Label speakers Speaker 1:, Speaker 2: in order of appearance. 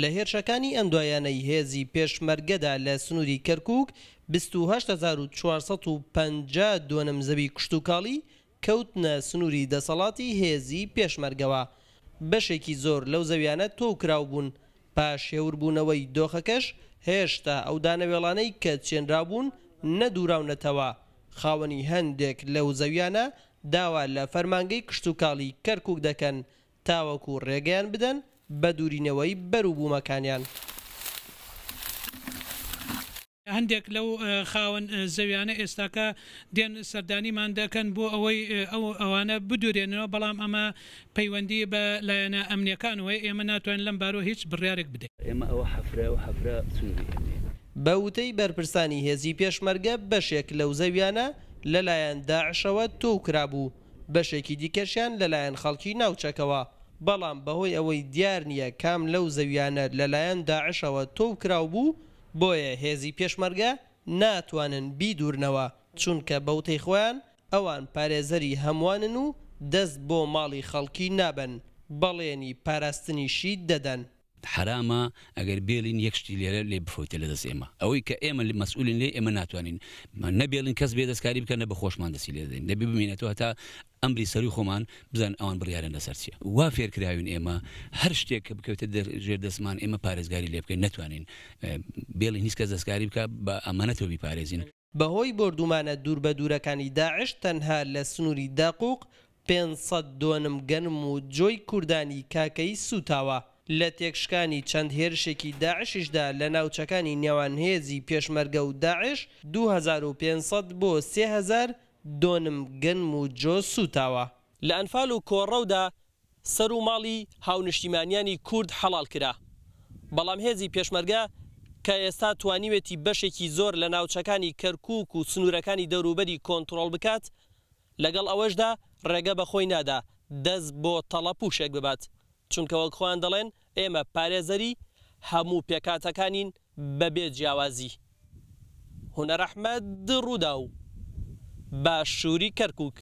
Speaker 1: لە هێرشەکانی ئەم دوایانەی هێزی پێشمەرگەدا لە سنووری کەرکک 1950 دوەنم زەوی کشتتوکاڵی کەوتنە سنووری دەسەڵاتی هێزی پێشمەرگەوە بەشێکی زۆر لەو زەویانە تۆکراو بوون پاش هێوربوونەوەی دۆخەکەش هێشتا ئەو دانەوێڵانەی کە چێنرابوون نەدوراونەتەوە خاوەنی هەندێک لەو زەویانە داوا لە فەرمانگەی کشتتوکاڵی کەرکک دەکەن تاوەکو ڕێگەیان بدەن بە دوورینەوەی بەرو بوومەکانیان.
Speaker 2: هەندێک لەو خاون زەویانە ئێستاکە دێن سەردانیمان دەکەن بۆ ئەوەی ئەو ئەوانە بدورێنەوە بەڵام ئەمە پەیوەندی بە لایەنە ئەمنیەکانەوە ئێمە ناتوانین لەم بارۆ هیچ بڕارێک بدەین ئێمە ئەوە حفرە و حفرە
Speaker 1: بە وتەی بەرپرسانی هێزی پێشمەرگە بەشێک لەو زەویانە لەلایەن داعشەوە تۆ کرابوو بەشێکی دیکەشیان لەلایەن خەڵکی ناوچەکەەوە. بەڵام بەهۆی ئەوەی دیار نییە کام لەو زەویانە لەلایەن داعشەوە تۆو کراو بوو بۆیە هێزی پێشمەرگە ناتوانن بیدورنەوە چونکە بەوتەی خۆیان ئەوان پارێزەری هەموانن و دەست بۆ ماڵی خەڵکی نابن بەڵێنی پاراستنی شید دەدەن.
Speaker 3: حرامە ئەگەر بێلین یەکشتی لێرە لێ بفرۆیتە لە دەست ئێمە ئەوەی کە ئێمە لە مەسئولین لێ ئێمە ناتوانین نەبێڵین کەس بێ دەستکاری بکە نە بە خۆشمان دەسی لێدەین دەبی ببینێتەوە تا ئەمری سەری خۆمان بزان ئەوان بڕیارن لەسەر چیە وا فێرکراوین ئێمە هەر شتێک کە بکەوتە ژێر دەستمان ئێمە پارێزگاری لێ بکەین نتوانین بێڵین هیچ کەس دەستکاری بکە بە ئەمانەتەوە بیپارێزین
Speaker 1: بەهۆی بردومانە دوور بە دوورەکانی داعش تەنها لە سنووری داقوق 500 دۆنم گەنم و جۆی کوردانی کاکەی سوتاوە لە تێکشکانی چەند هێرشێکی داعشیشدا لە ناوچەکانی نێوان هێزی پێشمەرگە و داعش 2500 بۆ 3000 دۆنم گەنم و جۆ سوتاوە لە ئەنفال و کۆڕەودا سەر و ماڵی هاونشتیمانیانی کورد حەڵال کرا بەڵام هێزی پێشمەرگە کە ئێستا توانیوێتی بەشێکی زۆر لە ناوچەکانی کەرکک و سنوورەکانی دەوروبەری کۆنتترۆل بکات لەگەڵ ئەوەشدا ڕێگە بە خۆی نادا دەست بۆ تەڵەپوشێک ببات چونکەوەک خۆیان دەڵێن ئێمە پارێزەری هەموو پێکاتەکانین بەبێ جیاوازی هونەرەحمە ڕوودا و باشووری کەرکک